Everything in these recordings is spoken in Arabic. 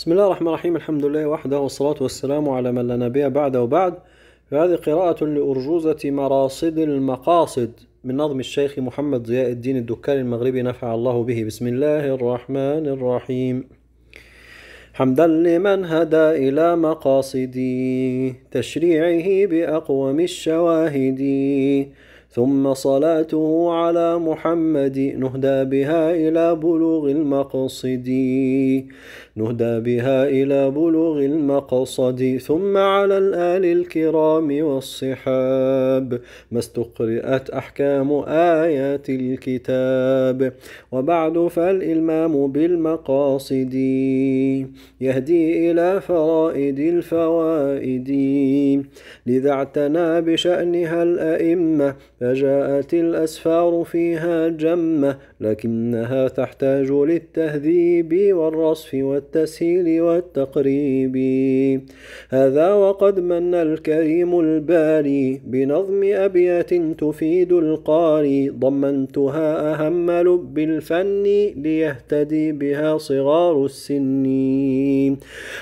بسم الله الرحمن الرحيم الحمد لله وحده والصلاة والسلام على من لا نبي بعد وبعد فهذه قراءة لأرجوزة مراصد المقاصد من نظم الشيخ محمد ضياء الدين الدكان المغربي نفع الله به بسم الله الرحمن الرحيم حمدا لمن هدى إلى مقاصدي تشريعه بأقوم الشواهد ثم صلاته على محمد نهدى بها إلى بلوغ المقصد نهدى بها إلى بلوغ المقصد ثم على الآل الكرام والصحاب ما استقرئت أحكام آيات الكتاب وبعد فالإلمام بالمقاصد يهدي إلى فرائد الفوائد لذا اعتنى بشأنها الأئمة فجاءت الأسفار فيها جمة لكنها تحتاج للتهذيب والرصف والتسهيل والتقريب هذا وقد من الكريم الباري بنظم أبيات تفيد القاري ضمنتها أهم لب الفن ليهتدي بها صغار السن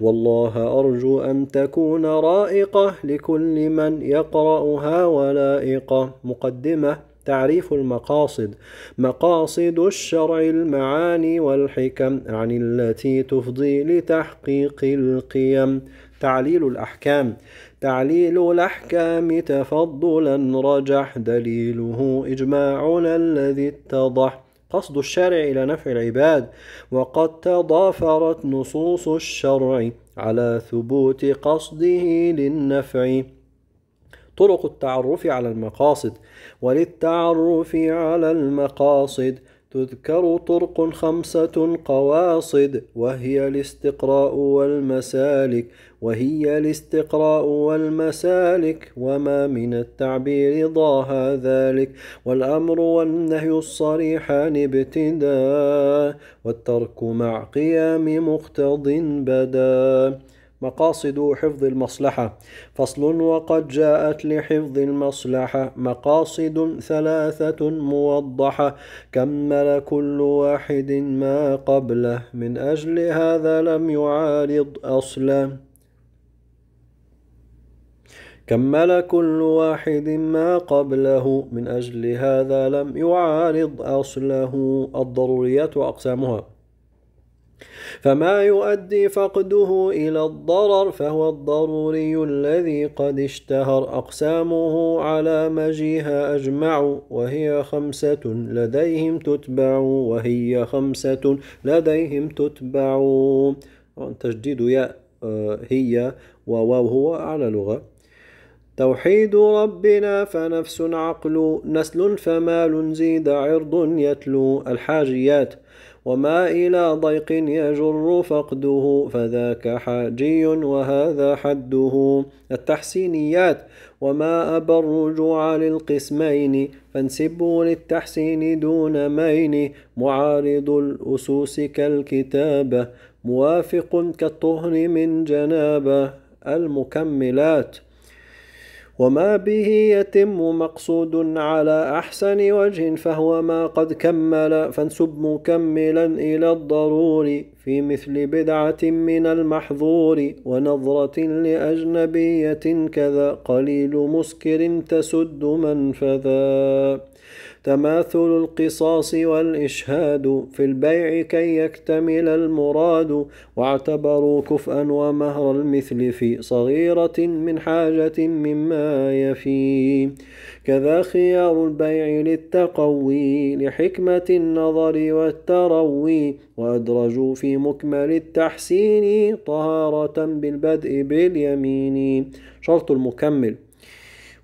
والله أرجو أن تكون رائقة لكل من يقرأها ولائقة المقدمة تعريف المقاصد مقاصد الشرع المعاني والحكم عن التي تفضي لتحقيق القيم تعليل الأحكام تعليل الأحكام تفضلا رجح دليله إجماعنا الذي اتضح قصد الشرع إلى نفع العباد وقد تضافرت نصوص الشرع على ثبوت قصده للنفع طرق التعرف على المقاصد وللتعرف على المقاصد تذكر طرق خمسة قواصد وهي الاستقراء والمسالك وهي الاستقراء والمسالك وما من التعبير ضاها ذلك والأمر والنهي الصريحان ابتداء والترك مع قيام مقتض بدا مقاصد حفظ المصلحة فصل وقد جاءت لحفظ المصلحة مقاصد ثلاثة موضحة كمل كل واحد ما قبله من أجل هذا لم يعارض أصلاً كمل كل واحد ما قبله من أجل هذا لم يعارض أصله الضروريات وأقسامها فما يؤدي فقده إلى الضرر فهو الضروري الذي قد اشتهر أقسامه على مجيها أجمع وهي خمسة لديهم تتبع وهي خمسة لديهم تتبع تجديد ياء آه، هي وواو هو على لغة توحيد ربنا فنفس عقل نسل فمال زيد عرض يتلو الحاجيات وما إلى ضيق يجر فقده فذاك حاجي وهذا حده التحسينيات وما أبى الرجوع للقسمين فانسبوا للتحسين دون مين معارض الأسوس كالكتابة موافق كالطهر من جنابة المكملات وما به يتم مقصود على أحسن وجه فهو ما قد كمل فانسب مكملا إلى الضروري في مثل بدعة من المحظور ونظرة لأجنبية كذا قليل مسكر تسد منفذا تماثل القصاص والإشهاد في البيع كي يكتمل المراد واعتبروا كفءا ومهر المثل في صغيرة من حاجة مما يفي كذا خيار البيع للتقوي لحكمة النظر والتروي وأدرجوا في مكمل التحسين طهارة بالبدء باليمين شرط المكمل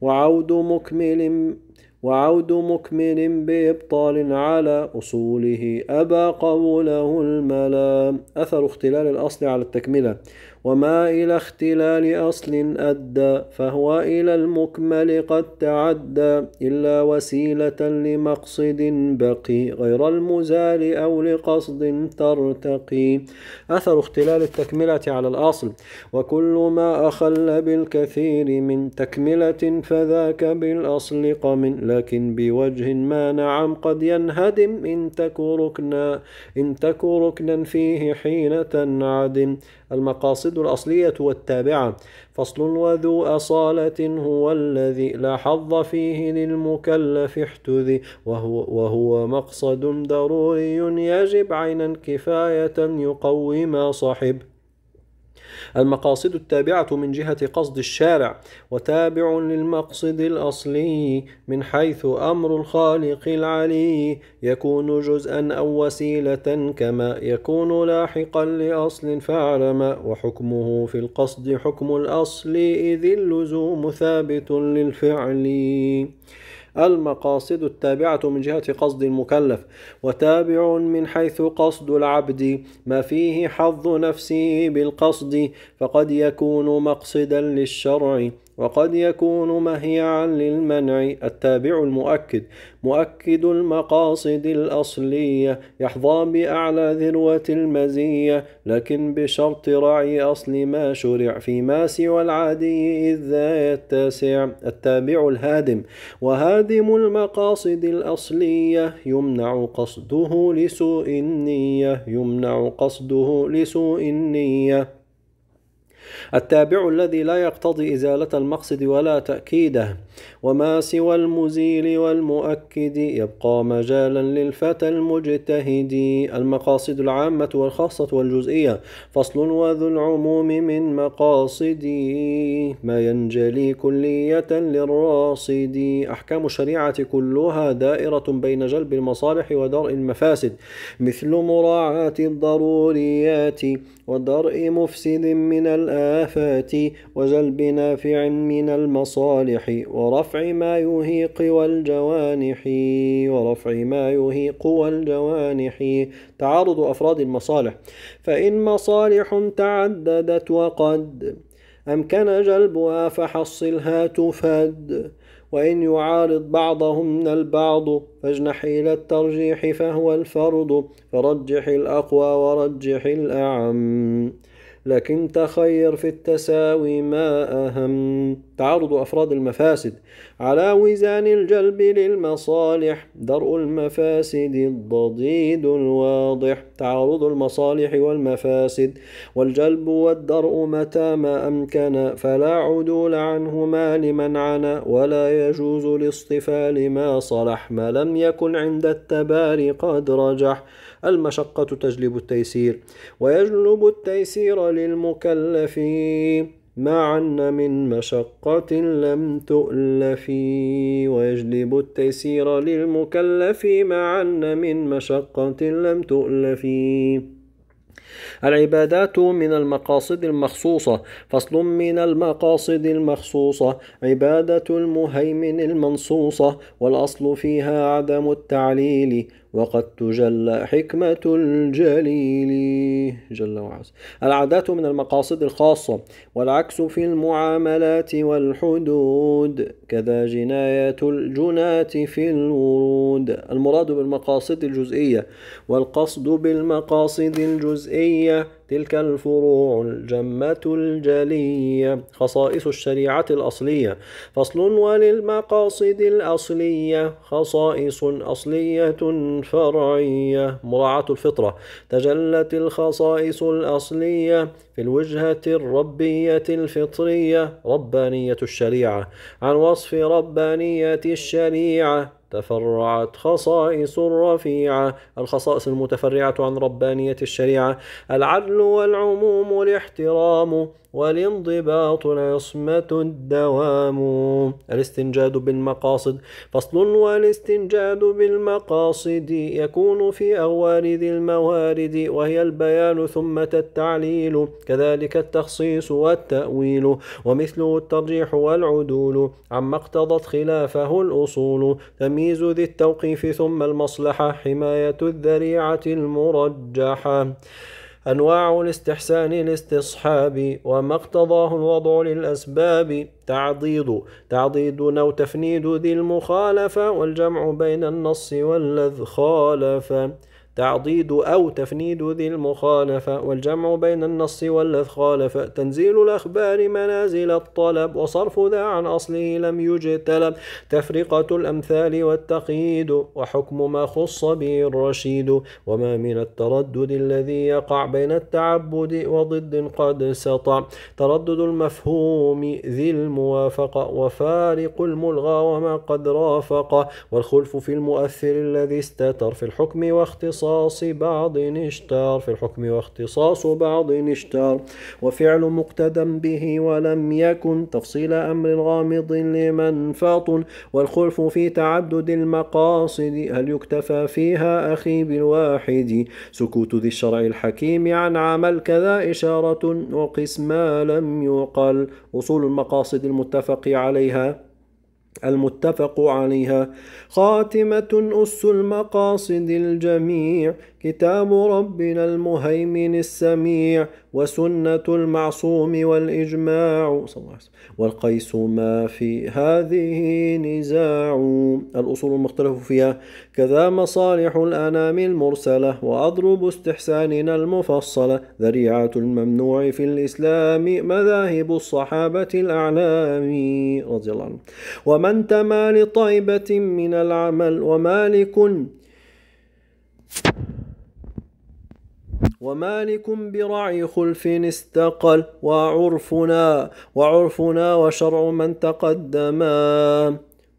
وعود مكمل وعود مكمل بإبطال على أصوله أبى قوله الملام أثر اختلال الأصل على التكملة وما إلى اختلال أصل أدى فهو إلى المكمل قد تعدى إلا وسيلة لمقصد بقي غير المزال أو لقصد ترتقي أثر اختلال التكملة على الأصل وكل ما أخل بالكثير من تكملة فذاك بالأصل قم لكن بوجه ما نعم قد ينهدم إن تك ركنا إن تك ركنا فيه حين تنعدم المقاصد الأصلية والتابعة فصل وذو أصالة هو الذي لا حظ فيه للمكلف احتذي وهو, وهو مقصد ضروري يجب عينا كفاية يقوي ما صحب المقاصد التابعة من جهة قصد الشارع وتابع للمقصد الأصلي من حيث أمر الخالق العلي يكون جزءا أو وسيلة كما يكون لاحقا لأصل فاعلم وحكمه في القصد حكم الأصل إذ اللزوم ثابت للفعل المقاصد التابعة من جهة قصد المكلف وتابع من حيث قصد العبد ما فيه حظ نفسه بالقصد فقد يكون مقصدا للشرع وقد يكون مهيعا للمنع التابع المؤكد مؤكد المقاصد الأصلية يحظى بأعلى ذروة المزية لكن بشرط رعي أصل ما شرع فيما سوى العادي إذ ذا التابع الهادم وهادم المقاصد الأصلية يمنع قصده لسوء النية يمنع قصده لسوء النية التابع الذي لا يقتضي إزالة المقصد ولا تأكيده وما سوى المزيل والمؤكد يبقى مجالا للفتى المجتهد المقاصد العامة والخاصة والجزئية فصل وذو العموم من مقاصد ما ينجلي كلية للراصد أحكام الشريعة كلها دائرة بين جلب المصالح ودرء المفاسد مثل مراعاة الضروريات ودرء مفسد من الآن الآفات وجلب نافع من المصالح ورفع ما يهيق والجوانح ورفع ما يهيق والجوانح تعارض أفراد المصالح فإن مصالح تعددت وقد أمكن جلبها فحصلها تفاد وإن يعارض بعضهن البعض فاجنح إلى الترجيح فهو الفرض فرجح الأقوى ورجح الأعم لكن تخير في التساوي ما أهم تعارض أفراد المفاسد على وزان الجلب للمصالح درء المفاسد الضديد الواضح تعارض المصالح والمفاسد والجلب والدرء متى ما أمكن فلا عدول عنهما لمن عنا ولا يجوز الاصطفاء لما صلح ما لم يكن عند التباري قد رجح المشقة تجلب التيسير ويجلب التيسير للمكلفين أن من مشقة لم تؤلف ويجلب التيسير للمكلف مع أن من مشقة لم تؤلف العبادات من المقاصد المخصوصة فصل من المقاصد المخصوصة عبادة المهيمن المنصوصة والأصل فيها عدم التعليل وقد تجلى حكمة الجليل جل وعز العادات من المقاصد الخاصة والعكس في المعاملات والحدود كذا جناية الجنات في الورود المراد بالمقاصد الجزئية والقصد بالمقاصد الجزئية تلك الفروع الجمة الجلية خصائص الشريعة الأصلية فصل وللمقاصد الأصلية خصائص أصلية فرعية مراعاة الفطرة تجلت الخصائص الأصلية في الوجهة الربية الفطرية ربانية الشريعة عن وصف ربانية الشريعة تفرعت خصائص رفيعة الخصائص المتفرعة عن ربانية الشريعة العدل والعموم الاحترام والانضباط العصمة الدوام الاستنجاد بالمقاصد فصل والاستنجاد بالمقاصد يكون في أوارد الموارد وهي البيان ثم التعليل كذلك التخصيص والتأويل ومثله الترجيح والعدول عما اقتضت خلافه الأصول تمييز ذي التوقيف ثم المصلحة حماية الذريعة المرجحة أنواع الاستحسان الاستصحاب وما اقتضاه الوضع للأسباب تعضيد تعضيد أو تفنيد ذي المخالفة والجمع بين النص والذ خالف تعضيد أو تفنيد ذي المخالفة والجمع بين النص واللفظ تنزيل الأخبار منازل الطلب وصرف ذا عن أصله لم يجتلب تفرقة الأمثال والتقييد وحكم ما خص به الرشيد وما من التردد الذي يقع بين التعبد وضد قد سطع تردد المفهوم ذي الموافقة وفارق الملغى وما قد رافق والخلف في المؤثر الذي استتر في الحكم واختصار اختصاص بعض اشتار في الحكم واختصاص بعض اشتار وفعل مقتدى به ولم يكن تفصيل أمر غامض لمن فاط والخلف في تعدد المقاصد هل يكتفى فيها أخي بالواحد سكوت ذي الشرع الحكيم عن عمل كذا إشارة وقسم ما لم يقل أصول المقاصد المتفق عليها المتفق عليها خاتمة أس المقاصد الجميع كتاب ربنا المهيمن السميع وسنة المعصوم والإجماع والقيس ما في هذه نزاع الأصول المختلف فيها كذا مصالح الأنام المرسلة وأضرب استحساننا المفصلة ذريعة الممنوع في الإسلام مذاهب الصحابة الأعلام رضي الله عنه ومن تمال طيبة من العمل ومالك ومالك برعي خلف استقل وعرفنا وعرفنا وشرع من تقدما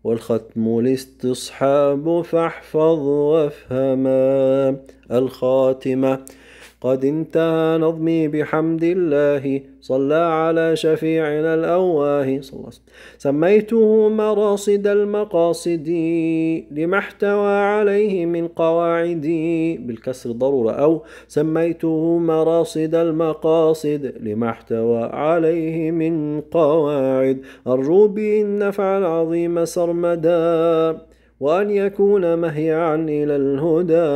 والختم الاستصحاب فاحفظ وافهما الخاتمة قد انتهى نظمي بحمد الله صلى على شفيعنا الأواه صلى الله عليه وسلم سميته مراصد المقاصد لما احتوى عليه من قواعد بالكسر ضرورة أو سميته مراصد المقاصد لما احتوى عليه من قواعد أرجو به النفع العظيم سرمدا وأن يكون مهيعا إلى الهدى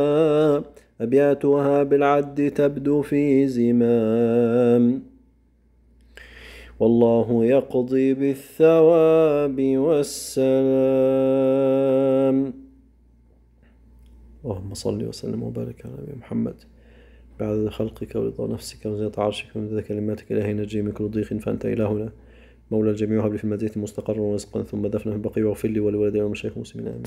أبياتها بالعد تبدو في زمام والله يقضي بالثواب والسلام اللهم صل وسلم وبارك على نبينا محمد بعد خلقك ورضا نفسك وزينة عرشك ومدد كلماتك إلهي نجي من كل ضيق فأنت إلهنا مولى الجميع وهب لي في مدينة مستقر ورزقا ثم دفنا في البقيع واغفر لي ولوالدي ومشايخ المسلمين آمين